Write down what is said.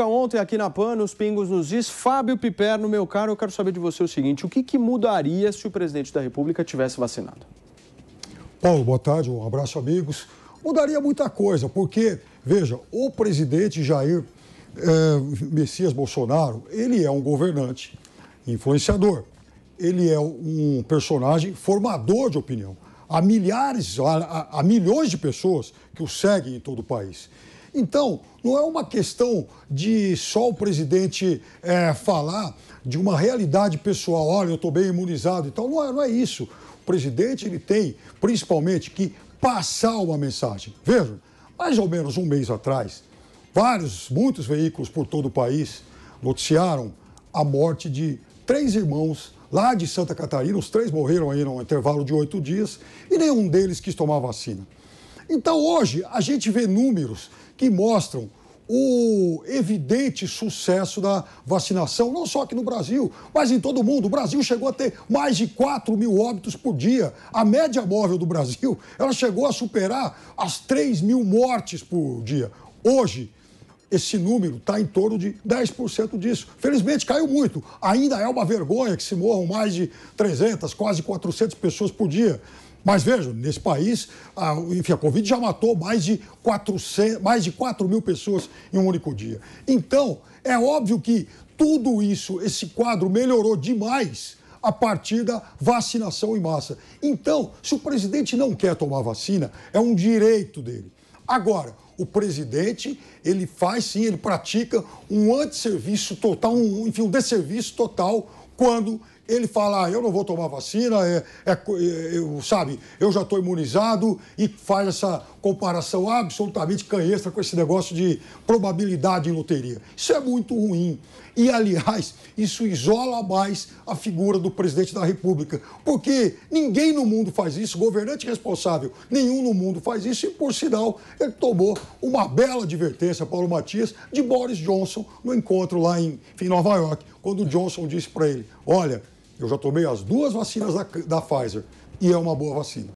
Ontem aqui na PAN, os Pingos nos diz, Fábio Piperno, meu caro, eu quero saber de você o seguinte, o que, que mudaria se o presidente da República tivesse vacinado? Paulo, boa tarde, um abraço amigos. Mudaria muita coisa, porque, veja, o presidente Jair é, Messias Bolsonaro, ele é um governante influenciador, ele é um personagem formador de opinião. Há milhares, há, há milhões de pessoas que o seguem em todo o país. Então, não é uma questão de só o presidente é, falar de uma realidade pessoal, olha, eu estou bem imunizado e tal. Não é, não é isso. O presidente ele tem, principalmente, que passar uma mensagem. Vejam, mais ou menos um mês atrás, vários, muitos veículos por todo o país noticiaram a morte de três irmãos lá de Santa Catarina. Os três morreram aí num intervalo de oito dias e nenhum deles quis tomar vacina. Então, hoje, a gente vê números que mostram o evidente sucesso da vacinação, não só aqui no Brasil, mas em todo o mundo. O Brasil chegou a ter mais de 4 mil óbitos por dia. A média móvel do Brasil, ela chegou a superar as 3 mil mortes por dia. Hoje, esse número está em torno de 10% disso. Felizmente, caiu muito. Ainda é uma vergonha que se morram mais de 300, quase 400 pessoas por dia. Mas vejam, nesse país, a, enfim, a Covid já matou mais de, 400, mais de 4 mil pessoas em um único dia. Então, é óbvio que tudo isso, esse quadro melhorou demais a partir da vacinação em massa. Então, se o presidente não quer tomar vacina, é um direito dele. Agora, o presidente, ele faz sim, ele pratica um antisserviço total, um, enfim, um desserviço total quando ele fala, ah, eu não vou tomar vacina, é, é, é eu, sabe, eu já estou imunizado e faz essa comparação absolutamente canhestra com esse negócio de probabilidade em loteria. Isso é muito ruim. E, aliás, isso isola mais a figura do presidente da República, porque ninguém no mundo faz isso, governante responsável nenhum no mundo faz isso, e, por sinal, ele tomou uma bela advertência, Paulo Matias, de Boris Johnson no encontro lá em, em Nova York quando o Johnson disse para ele: Olha, eu já tomei as duas vacinas da, da Pfizer e é uma boa vacina.